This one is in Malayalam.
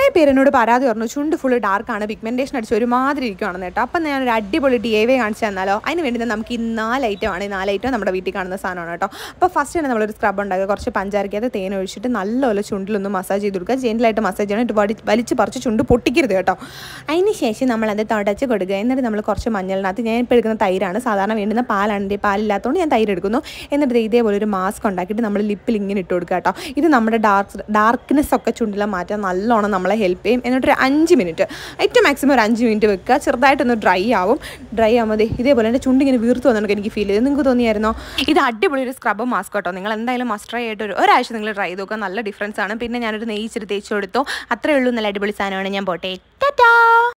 കുറേ പേരെന്നോട് പരാതി പറഞ്ഞു ചുണ്ട് ഫുൾ ഡാർക്കാണ് പിഗ്മെന്റേഷൻ അടിച്ച് ഒരുമാതിരി ഇരിക്കുവാണെന്ന് കേട്ടോ അപ്പം ഞാൻ ഒരു അടിപൊളി ഡി എ വേ കാണിച്ചു തന്നാലോ അതിന് വേണ്ടി നമുക്ക് ഈ നാല് ഐറ്റമാണ് ഈ നാല് ഐറ്റം നമ്മുടെ വീട്ടിൽ കാണുന്ന സാധനമാണ് കേട്ടോ അപ്പോൾ ഫസ്റ്റ് തന്നെ നമ്മളൊരു സ്ക്രബ് ഉണ്ടാക്കുക കുറച്ച് പഞ്ചാരക്കകത്ത് തേൻ ഒഴിച്ചിട്ട് നല്ലപോലെ ചുണ്ടിലൊന്ന് മസാജ് ചെയ്ത് കൊടുക്കുക ജെൻറ്റിലായിട്ട് മസാജ് ചെയ്യണം ഇട്ട് വടി വലിച്ച് പറിച്ച് ചുണ്ട് പൊട്ടിക്കരുത് കേട്ടോ അതിന് ശേഷം നമ്മളത് തുടച്ച് കൊടുക്കുക എന്നിട്ട് നമ്മൾ കുറച്ച് മഞ്ഞളിനകത്ത് ഞാൻ ഇപ്പോൾ എടുക്കുന്ന തൈരാണ് സാധാരണ വേണ്ടുന്ന പാലാണ് എൻ്റെ പാലില്ലാത്തതുകൊണ്ട് ഞാൻ തൈര് എടുക്കുന്നു എന്നിട്ട് ഇതേപോലെ ഒരു മാസ്ക് ഉണ്ടാക്കിയിട്ട് നമ്മൾ ലിപ്പിൽ ഇങ്ങനെ ഇട്ട് കൊടുക്കുക കേട്ടോ ഇത് നമ്മുടെ ഡാർക്ക് ഡാർക്ക്നെസ് ഒക്കെ ചുണ്ടിലെ മാറ്റാൻ നല്ലോണം നമ്മൾ നമ്മളെ ഹെൽപ്പ് ചെയ്യും എന്നിട്ടൊരു അഞ്ച് മിനിറ്റ് ഏറ്റവും മാക്സിമം ഒരു അഞ്ച് മിനിറ്റ് വെക്കുക ചെറുതായിട്ടൊന്ന് ഡ്രൈ ആവും ഡ്രൈ ആവുമ്പോൾ ഇതേപോലെ എൻ്റെ ഇങ്ങനെ വീർത്തു വന്നിട്ട് എനിക്ക് ഫീൽ ചെയ്ത് നിങ്ങൾക്ക് തോന്നിയായിരുന്നോ ഇത് അടിപൊളി ഒരു സ്ക്രബ് മാസ്ക് കേട്ടോ നിങ്ങൾ എന്തായാലും മസ്റ്റ് ആയിട്ട് ഒരു ഒരാഴ്ച നിങ്ങൾ ട്രൈ ചെയ്ത് നല്ല ഡിഫറൻസ് ആണ് പിന്നെ ഞാനൊരു നെയ്ച്ചിട്ട് തേച്ച് കൊടുത്തു അത്രയേ ഉള്ളൂ നല്ല അടിപൊളി സാധനമാണ് ഞാൻ പോട്ടെ ടാറ്റാ